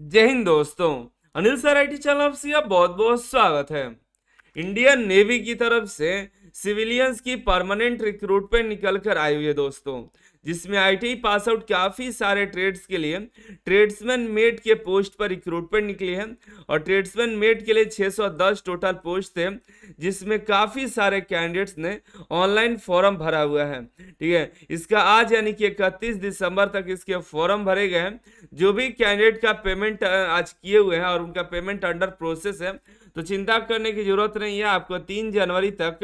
जय हिंद दोस्तों अनिल सर आई चैनल आप आपका बहुत बहुत स्वागत है इंडियन नेवी की तरफ से सिविलियंस की परमानेंट रिक्रूटमेंट निकल कर आई हुई है दोस्तों जिसमें आईटी पास आउट काफ़ी सारे ट्रेड्स के लिए ट्रेड्समैन मेट के पोस्ट पर रिक्रूटमेंट निकले हैं और ट्रेड्समैन मेट के लिए 610 टोटल पोस्ट थे जिसमें काफ़ी सारे कैंडिडेट्स ने ऑनलाइन फॉर्म भरा हुआ है ठीक है इसका आज यानी कि इकतीस दिसंबर तक इसके फॉर्म भरे गए हैं जो भी कैंडिडेट का पेमेंट आज किए हुए हैं और उनका पेमेंट अंडर प्रोसेस है तो चिंता करने की ज़रूरत नहीं है आपको तीन जनवरी तक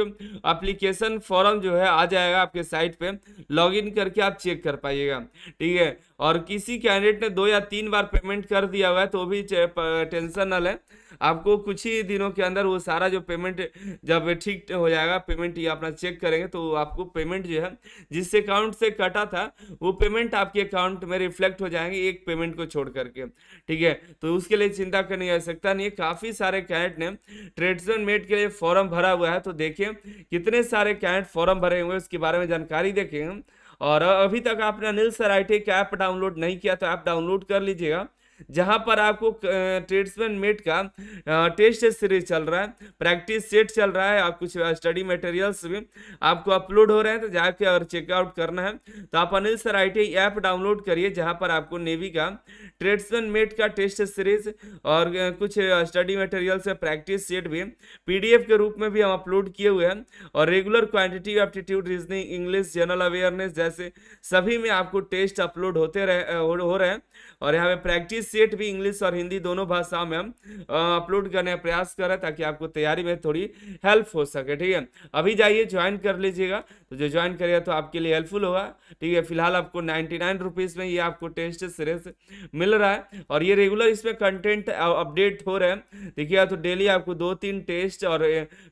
अप्लीकेशन फॉर्म जो है आ जाएगा आपके साइट पे लॉगिन करके आप चेक कर पाइएगा ठीक है और किसी कैंडिडेट ने दो या तीन बार पेमेंट कर दिया हुआ है तो भी टेंशन न लें आपको कुछ ही दिनों के अंदर वो सारा जो पेमेंट जब ठीक हो जाएगा पेमेंट ये अपना चेक करेंगे तो आपको पेमेंट जो है जिस अकाउंट से कटा था वो पेमेंट आपके अकाउंट में रिफ्लेक्ट हो जाएंगे एक पेमेंट को छोड़ करके ठीक है तो उसके लिए चिंता करने की आवश्यकता नहीं है काफ़ी सारे कैंट ने ट्रेडसन मेट के लिए फॉर्म भरा हुआ है तो देखिए कितने सारे कैंट फॉर्म भरे हुए हैं उसके बारे में जानकारी देखेंगे और अभी तक आपने Anil sir I T app download नहीं किया तो ऐप डाउनलोड कर लीजिएगा जहां पर आपको ट्रेड्समैन मेट का टेस्ट सीरीज चल रहा है प्रैक्टिस सेट चल रहा है आप कुछ स्टडी मटेरियल्स भी आपको अपलोड हो रहे हैं तो जाके अगर चेकआउट करना है तो आप Anil sir I app download करिए जहाँ पर आपको नेवी का ट्रेड्समैन मेट का टेस्ट सीरीज और कुछ स्टडी मटेरियल्स या प्रैक्टिस सेट भी एफ के रूप में भी हम अपलोड किए हुए हैं और regular quantity aptitude reasoning English general awareness जैसे सभी में आपको टेस्ट अपलोड होते रहे हो रहे हैं और यहाँ पे प्रैक्टिस सेट भी इंग्लिश और हिंदी दोनों भाषाओं में हम अपलोड करने का प्रयास करें ताकि आपको तैयारी में थोड़ी हेल्प हो सके ठीक है अभी जाइए ज्वाइन कर लीजिएगा तो जो ज्वाइन करेगा तो आपके लिए हेल्पफुल होगा ठीक है फिलहाल आपको नाइन्टी नाइन रुपीज़ में ये आपको टेस्ट सीरीज मिल रहा है और ये रेगुलर इसमें कंटेंट अपडेट हो रहे हैं देखिए तो डेली आपको दो तीन टेस्ट और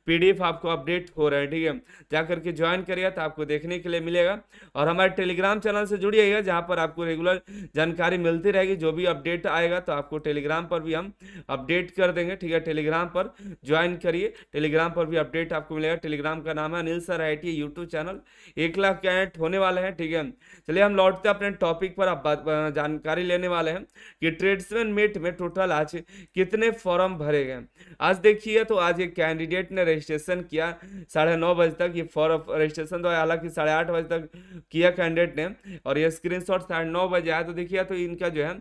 पी आपको अपडेट हो रहे हैं ठीक है जा करके ज्वाइन करिएगा तो आपको देखने के लिए मिलेगा और हमारे टेलीग्राम चैनल से जुड़िएगा जहाँ पर आपको रेगुलर जानकारी मिलती रहेगी जो भी अपडेट आएगा तो आपको टेलीग्राम पर भी हम अपडेट कर देंगे ठीक है टेलीग्राम पर ज्वाइन करिए टेलीग्राम पर भी अपडेट आपको मिलेगा टेलीग्राम का नाम है Anil sir I T YouTube channel एक लाख का एड होने वाला है ठीक है चलिए हम लौटते हैं अपने टॉपिक पर आप जानकारी लेने वाले हैं कि ट्रेड्समैन मीट में टोटल आज कितने फॉर्म भरे गए आज देखिए तो आज एक कैंडिडेट ने रजिस्ट्रेशन किया साढ़े नौ बजे तक ये फॉर्म रजिस्ट्रेशन तो हालांकि साढ़े आठ बजे तक किया कैंडिडेट ने और ये स्क्रीनशॉट शॉट साढ़े नौ बजे आया तो देखिए तो इनका जो है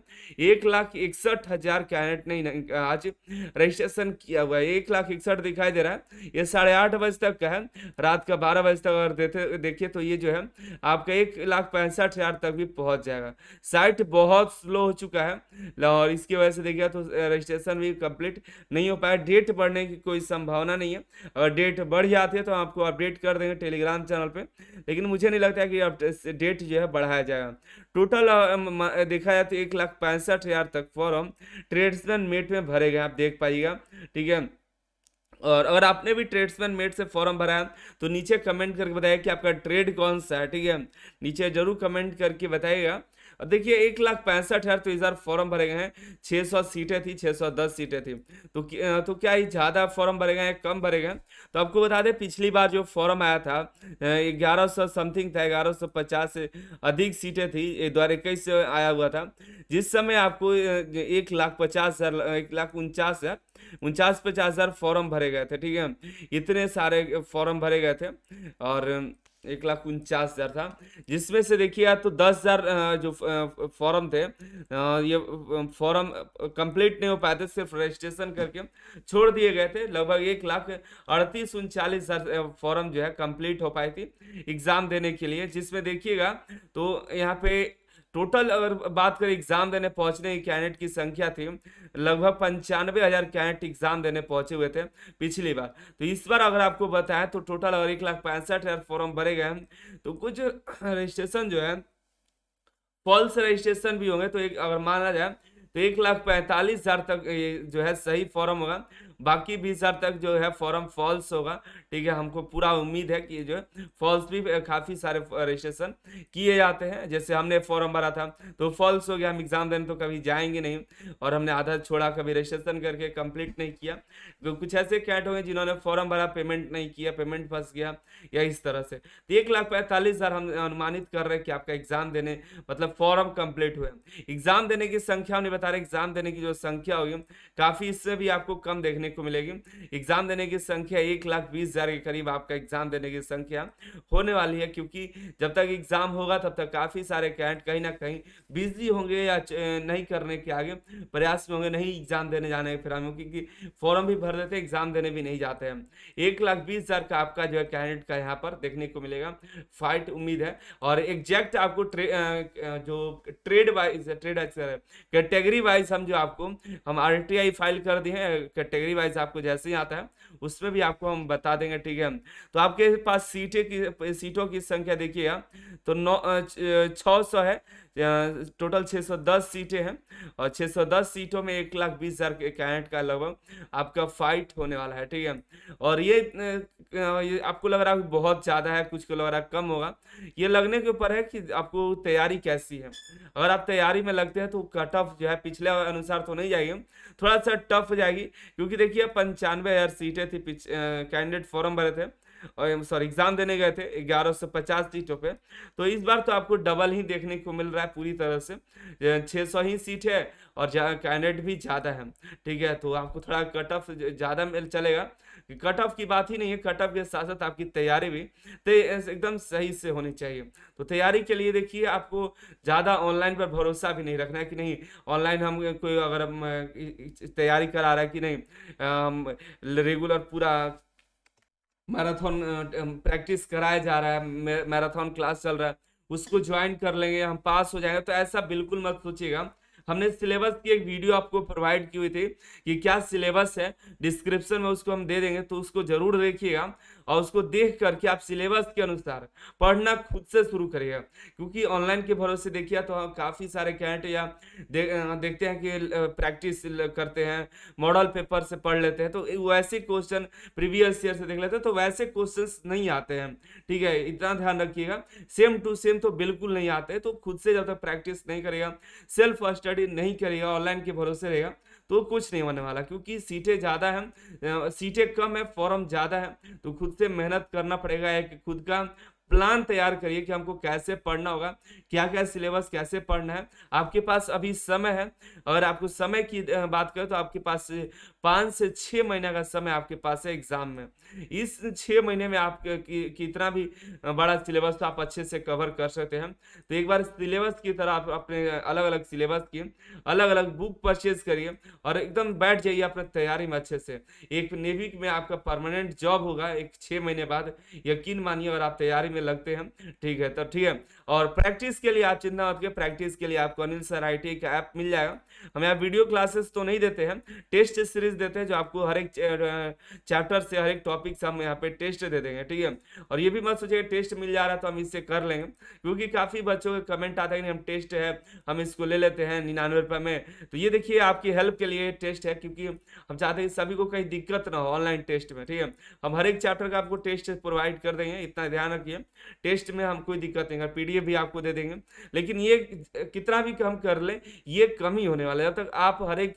एक लाख इकसठ हजार कैरेट नहीं आज रजिस्ट्रेशन किया हुआ है एक लाख इकसठ दिखाई दे रहा है ये साढ़े आठ बजे तक का है रात का बारह बजे तक अगर देते देखिए तो ये जो है आपका एक लाख पैंसठ हजार तक भी पहुंच जाएगा साइट बहुत स्लो हो चुका है और इसकी वजह से देखिए तो रजिस्ट्रेशन भी कंप्लीट नहीं हो पाया डेट बढ़ने की कोई संभावना नहीं है अगर डेट बढ़ जाती है तो आपको अपडेट कर देंगे टेलीग्राम चैनल पर लेकिन मुझे नहीं लगता है कि डेट जो है बढ़ाया जाएगा टोटल देखा जाए तो एक लाख पैंसठ हजार तक फॉरम ट्रेड्समैन मीट में भरे गए आप देख पाइएगा ठीक है और अगर आपने भी ट्रेड्समैन मेट से फॉर्म भरा तो नीचे कमेंट करके बताइए कि आपका ट्रेड कौन सा है ठीक है नीचे जरूर कमेंट करके बताइएगा और देखिए एक लाख पैंसठ हज़ार तो इस बार फॉर्म भरे गए हैं छः सौ सीटें थी छः सौ दस सीटें थी तो तो क्या ये ज़्यादा फॉर्म भरे गए हैं कम भरे गए तो आपको बता दें पिछली बार जो फॉर्म आया था ग्यारह सौ समथिंग था ग्यारह सौ पचास से अधिक सीटें थी दो हज़ार इक्कीस से आया हुआ था जिस समय आपको एक लाख पचास हज़ार एक लाख उनचास हज़ार उनचास पचास हज़ार फॉर्म भरे गए थे ठीक है इतने सारे फॉर्म भरे गए थे और एक लाख उनचास हज़ार था जिसमें से देखिए तो दस हज़ार जो फॉर्म थे ये फॉर्म कंप्लीट नहीं हो पाए थे सिर्फ रजिस्ट्रेशन करके छोड़ दिए गए थे लगभग एक लाख अड़तीस उनचालीस हज़ार फॉर्म जो है कंप्लीट हो पाई थी एग्ज़ाम देने के लिए जिसमें देखिएगा तो यहाँ पे टोटल अगर बात करें एग्जाम देने पहुंचने की कैंडिडेट की संख्या थी लगभग पंचानवे हजार कैंडिडेट एग्जाम देने पहुंचे हुए थे पिछली बार तो इस बार अगर आपको बताएं तो टोटल अगर एक लाख पैंसठ हजार फॉर्म भरे गए तो कुछ रजिस्ट्रेशन जो है फॉल्स रजिस्ट्रेशन भी होंगे तो एक अगर माना जाए तो एक लाख पैंतालीस हजार तक जो है सही फॉर्म होगा बाकी बीस हजार तक जो है फॉर्म फॉल्स होगा ठीक है हमको पूरा उम्मीद है कि जो फॉल्स भी काफ़ी सारे रजिस्ट्रेशन किए जाते हैं जैसे हमने फॉर्म भरा था तो फॉल्स हो गया हम एग्ज़ाम देने तो कभी जाएंगे नहीं और हमने आधा छोड़ा कभी रजिस्ट्रेशन करके कंप्लीट नहीं किया तो कुछ ऐसे कैट होंगे जिन्होंने फॉर्म भरा पेमेंट नहीं किया पेमेंट फंस गया या इस तरह से तो एक लाख पैंतालीस हज़ार हम अनुमानित कर रहे हैं कि आपका एग्ज़ाम देने मतलब फॉर्म कंप्लीट हुए एग्ज़ाम देने की संख्या उन्हें बता रहे एग्ज़ाम देने की जो संख्या होगी काफ़ी इससे भी आपको कम देखने देखने को मिलेगी एग्जाम देने की संख्या एक लाख बीस हजार के करीब आपका एग्जाम देने की संख्या होने वाली है क्योंकि जब तक एग्जाम होगा तब तक काफी सारे कैंट कहीं ना कहीं बिजी होंगे या नहीं करने के आगे प्रयास में होंगे नहीं एग्जाम देने जाने फिर हम क्योंकि फॉर्म भी भर देते एग्जाम देने भी नहीं जाते हैं एक लाख बीस हजार का आपका जो है कैंडिडेट का यहाँ पर देखने को मिलेगा फाइट उम्मीद है और एग्जैक्ट आपको ट्रे, जो trade wise trade category wise हम जो आपको हम आर फाइल कर दिए हैं कैटेगरी वाइज आपको जैसे ही आता है उसमें भी आपको हम बता देंगे ठीक है तो आपके पास सीटें की सीटों की संख्या देखिए हाँ, तो नौ छः है टोटल 610 सीटें हैं और 610 सीटों में एक लाख बीस हज़ार कैंडिडेट का लगभग आपका फाइट होने वाला है ठीक है और ये, ये आपको लग रहा है बहुत ज़्यादा है कुछ को लग रहा है कम होगा ये लगने के ऊपर है कि आपको तैयारी कैसी है अगर आप तैयारी में लगते हैं तो कट ऑफ जो है पिछले अनुसार तो नहीं जाएगी थोड़ा सा टफ जाएगी क्योंकि देखिए पंचानवे सीटें थी कैंडिडेट फॉर्म भरे थे और सॉरी एग्जाम देने गए थे ग्यारह सौ पचास सीटों पे तो इस बार तो आपको डबल ही देखने को मिल रहा है पूरी तरह से छः सौ ही सीट है और कैंडिडेट भी ज़्यादा है ठीक है तो आपको थोड़ा कट ऑफ ज़्यादा मिल चलेगा कट ऑफ की बात ही नहीं है कट ऑफ के साथ साथ आपकी तैयारी भी एकदम सही से होनी चाहिए तो तैयारी के लिए देखिए आपको ज़्यादा ऑनलाइन पर भरोसा भी नहीं रखना है कि नहीं ऑनलाइन हम कोई अगर तैयारी करा रहा है कि नहीं रेगुलर पूरा मैराथन प्रैक्टिस कराया जा रहा है मैराथन क्लास चल रहा है उसको ज्वाइन कर लेंगे हम पास हो जाएंगे तो ऐसा बिल्कुल मत सोचिएगा हमने सिलेबस की एक वीडियो आपको प्रोवाइड की हुई थी कि क्या सिलेबस है डिस्क्रिप्शन में उसको हम दे देंगे तो उसको जरूर देखिएगा और उसको देख करके आप सिलेबस के अनुसार पढ़ना खुद से शुरू करिएगा क्योंकि ऑनलाइन के भरोसे देखिए तो काफ़ी सारे कैंट या दे, देखते हैं कि प्रैक्टिस करते हैं मॉडल पेपर से पढ़ लेते हैं तो वैसे क्वेश्चन प्रीवियस ईयर से देख लेते हैं तो वैसे क्वेश्चन नहीं आते हैं ठीक है इतना ध्यान रखिएगा सेम टू सेम तो बिल्कुल नहीं आते तो खुद से ज़्यादा प्रैक्टिस नहीं करेगा सेल्फ स्टडी नहीं करेगा ऑनलाइन के भरोसे रहेगा तो कुछ नहीं होने वाला क्योंकि सीटें ज़्यादा हैं सीटें कम है फॉर्म ज़्यादा है तो खुद से मेहनत करना पड़ेगा एक खुद का प्लान तैयार करिए कि हमको कैसे पढ़ना होगा क्या क्या सिलेबस कैसे पढ़ना है आपके पास अभी समय है और आपको समय की बात करें तो आपके पास पाँच से छः महीने का समय आपके पास है एग्जाम में इस छः महीने में आप कितना भी बड़ा सिलेबस तो आप अच्छे से कवर कर सकते हैं तो एक बार सिलेबस की तरह आप अपने अलग अलग सिलेबस की अलग अलग बुक परचेज करिए और एकदम बैठ जाइए अपने तैयारी में अच्छे से एक नेवी में आपका परमानेंट जॉब होगा एक छः महीने बाद यकीन मानिए और आप तैयारी में आगे लगते हैं ठीक है तो ठीक है और प्रैक्टिस के लिए आप चिंता मत के प्रैक्टिस के लिए आपको अनिल सर आई टी का ऐप मिल जाएगा हम यहाँ वीडियो क्लासेस तो नहीं देते हैं टेस्ट सीरीज देते हैं जो आपको हर एक चैप्टर से हर एक टॉपिक से हम यहाँ पे टेस्ट दे देंगे ठीक है और ये भी मत सोचिए टेस्ट मिल जा रहा तो हम इससे कर लेंगे क्योंकि काफ़ी बच्चों के कमेंट आता है कि हम टेस्ट है हम इसको ले लेते हैं निन्यानवे रुपये में तो ये देखिए आपकी हेल्प के लिए टेस्ट है क्योंकि हम चाहते हैं सभी को कहीं दिक्कत ना हो ऑनलाइन टेस्ट में ठीक है हम हर एक चैप्टर का आपको टेस्ट प्रोवाइड कर देंगे इतना ध्यान रखिए टेस्ट में हम कोई दिक्कत नहीं है पीडीएफ भी आपको दे देंगे लेकिन ये कितना भी कम कर लें ये कम ही होने वाला है जब तक आप हर एक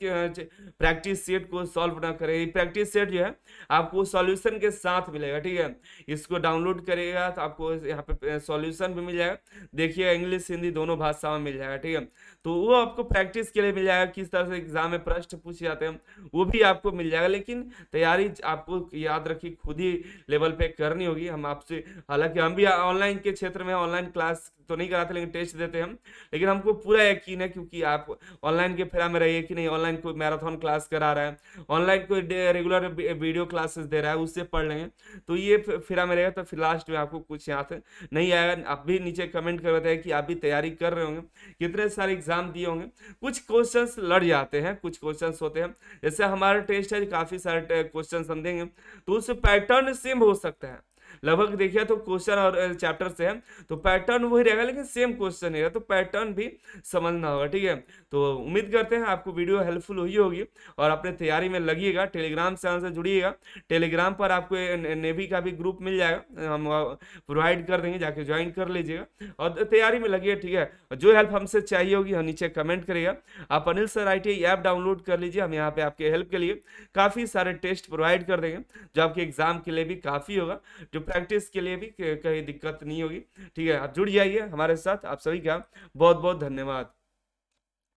प्रैक्टिस सेट को सॉल्व ना करें प्रैक्टिस सेट जो है आपको सॉल्यूशन के साथ मिलेगा ठीक है इसको डाउनलोड करेगा तो आपको यहाँ पे सॉल्यूशन भी मिल जाएगा देखिए इंग्लिश हिंदी दोनों भाषा में मिल जाएगा ठीक है तो वो आपको प्रैक्टिस के लिए मिल जाएगा किस तरह से एग्जाम में प्रश्न पूछे जाते हैं वो भी आपको मिल जाएगा लेकिन तैयारी आपको याद रखिए खुद ही लेवल पे करनी होगी हम आपसे हालांकि हम भी ऑनलाइन के क्षेत्र में ऑनलाइन क्लास तो नहीं कराते लेकिन टेस्ट देते हैं लेकिन हमको पूरा यकीन है क्योंकि आप ऑनलाइन के फेरा में रहिए कि नहीं ऑनलाइन कोई मैराथन क्लास करा रहा है ऑनलाइन कोई रेगुलर वीडियो क्लासेस दे रहा है उससे पढ़ लेंगे तो ये फेरा में रहेगा तो फिर लास्ट में आपको कुछ यहाँ से नहीं आएगा आप भी नीचे कमेंट कर बताए कि आप भी तैयारी कर रहे होंगे कितने सारे एग्जाम एग्जाम दिए होंगे कुछ क्वेश्चंस लड़ जाते हैं कुछ क्वेश्चंस होते हैं जैसे हमारा टेस्ट है काफ़ी सारे क्वेश्चन हम देंगे तो उससे पैटर्न सेम हो सकता है लगभग देखिए तो क्वेश्चन और चैप्टर से है तो पैटर्न वही रहेगा लेकिन सेम क्वेश्चन रहेगा तो पैटर्न भी समझना होगा ठीक है तो उम्मीद करते हैं आपको वीडियो हेल्पफुल हुई होगी और अपने तैयारी में लगिएगा टेलीग्राम चैनल से जुड़िएगा टेलीग्राम पर आपको नेवी का भी ग्रुप मिल जाएगा हम प्रोवाइड कर देंगे जाके ज्वाइन कर लीजिएगा और तैयारी में लगिए ठीक है जो हेल्प हमसे चाहिए होगी हम नीचे कमेंट करिएगा आप Anil sir I app download कर लीजिए हम यहाँ पे आपके हेल्प के लिए काफ़ी सारे टेस्ट प्रोवाइड कर देंगे जो आपके एग्जाम के लिए भी काफ़ी होगा जो प्रैक्टिस के लिए भी कहीं दिक्कत नहीं होगी ठीक है आप जुड़ जाइए हमारे साथ आप सभी का बहुत बहुत धन्यवाद